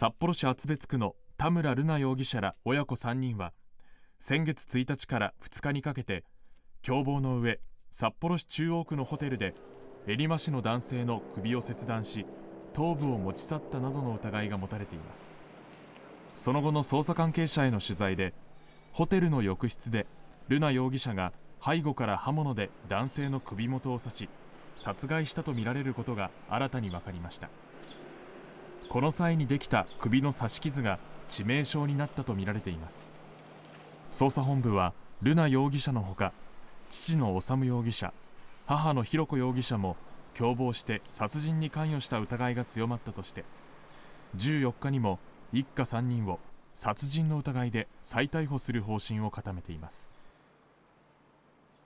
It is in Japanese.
札幌市厚別区の田村瑠奈容疑者ら親子3人は先月1日から2日にかけて共謀の上札幌市中央区のホテルで練馬市の男性の首を切断し頭部を持ち去ったなどの疑いが持たれていますその後の捜査関係者への取材でホテルの浴室で瑠奈容疑者が背後から刃物で男性の首元を刺し殺害したとみられることが新たに分かりましたこの際にできた首の刺し傷が致命傷になったとみられています捜査本部は瑠奈容疑者のほか父の修容疑者母の浩子容疑者も共謀して殺人に関与した疑いが強まったとして14日にも一家3人を殺人の疑いで再逮捕する方針を固めています